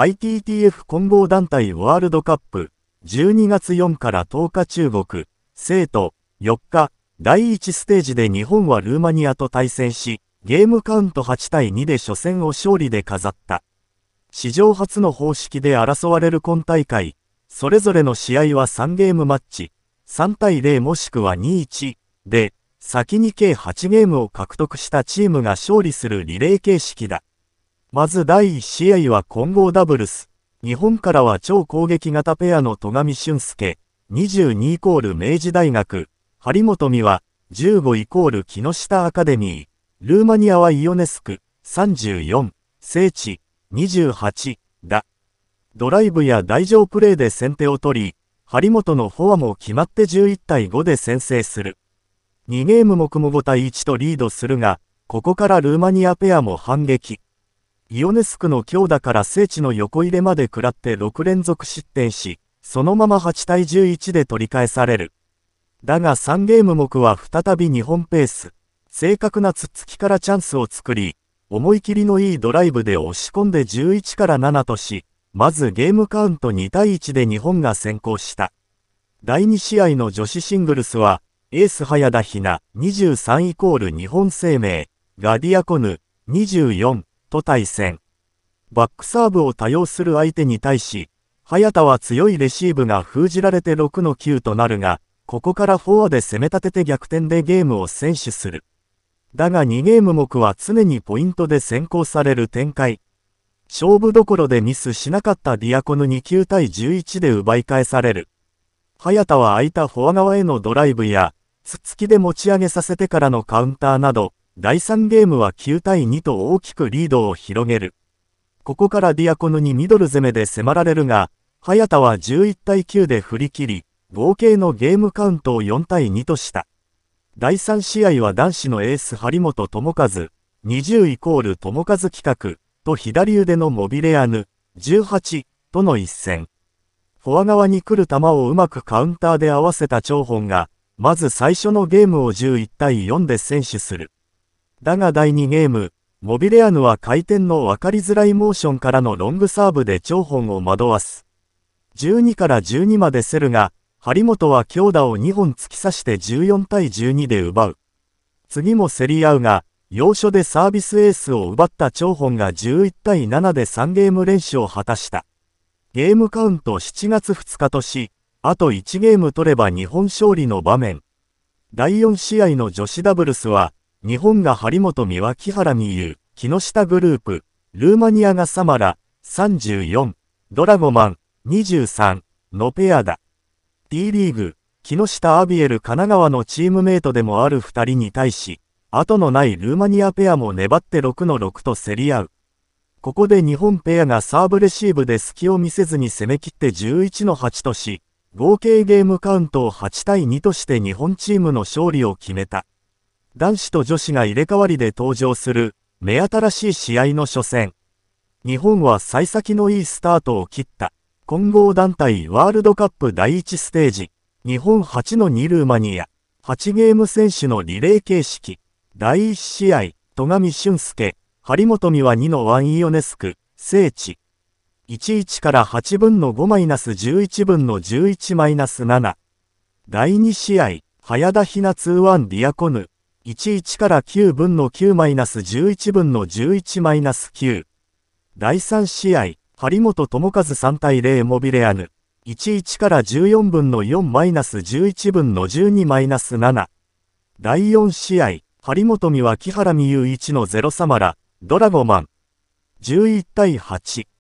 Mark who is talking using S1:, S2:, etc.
S1: ITTF 混合団体ワールドカップ12月4から10日中国、生徒4日第1ステージで日本はルーマニアと対戦しゲームカウント8対2で初戦を勝利で飾った史上初の方式で争われる今大会それぞれの試合は3ゲームマッチ3対0もしくは2-1で先に計8ゲームを獲得したチームが勝利するリレー形式だまず第1試合は混合ダブルス。日本からは超攻撃型ペアの戸上俊介、22イコール明治大学、張本美和、15イコール木下アカデミー、ルーマニアはイオネスク、34、聖地、28、だ。ドライブや台上プレーで先手を取り、張本のフォアも決まって11対5で先制する。2ゲームもくも5対1とリードするが、ここからルーマニアペアも反撃。イオネスクの強打から聖地の横入れまで食らって6連続失点し、そのまま8対11で取り返される。だが3ゲーム目は再び日本ペース。正確なツっつきからチャンスを作り、思い切りのいいドライブで押し込んで11から7とし、まずゲームカウント2対1で日本が先行した。第2試合の女子シングルスは、エース早田ひな23イコール日本生命、ガディアコヌ24と対戦。バックサーブを多用する相手に対し、早田は強いレシーブが封じられて6の9となるが、ここからフォアで攻め立てて逆転でゲームを先取する。だが2ゲーム目は常にポイントで先行される展開。勝負どころでミスしなかったディアコヌに9対11で奪い返される。早田は空いたフォア側へのドライブや、つつきで持ち上げさせてからのカウンターなど、第3ゲームは9対2と大きくリードを広げる。ここからディアコヌにミドル攻めで迫られるが、早田は11対9で振り切り、合計のゲームカウントを4対2とした。第3試合は男子のエース張本智和、20イコール智和企画と左腕のモビレアヌ、18との一戦。フォア側に来る球をうまくカウンターで合わせた張本が、まず最初のゲームを11対4で先取する。だが第2ゲーム、モビレアヌは回転の分かりづらいモーションからのロングサーブで長本を惑わす。12から12までセルが、張本は強打を2本突き刺して14対12で奪う。次も競り合うが、要所でサービスエースを奪った張本が11対7で3ゲーム連勝を果たした。ゲームカウント7月2日とし、あと1ゲーム取れば日本勝利の場面。第4試合の女子ダブルスは、日本が張本美和木原美優、木下グループ、ルーマニアがサマラ、34、ドラゴマン、23、のペアだ。D リーグ、木下アビエル神奈川のチームメイトでもある2人に対し、後のないルーマニアペアも粘って6の6と競り合う。ここで日本ペアがサーブレシーブで隙を見せずに攻め切って11の8とし、合計ゲームカウントを8対2として日本チームの勝利を決めた。男子と女子が入れ替わりで登場する目新しい試合の初戦。日本は幸先のいいスタートを切った。混合団体ワールドカップ第1ステージ。日本8の2ルーマニア。8ゲーム選手のリレー形式。第1試合、戸上俊介、張本美和2のワンイオネスク、聖地。11から8分の5マイナス11分の11マイナス7。第2試合、早田ひな2-1ディアコヌ、11から9分の9-11マイナス分の11-9マイナス。第3試合、張本智和3対0モビレアヌ。11から14分の4-11マイナス分の12-7マイナス。第4試合、張本美和木原美優1の0サマラ、ドラゴマン。11対8。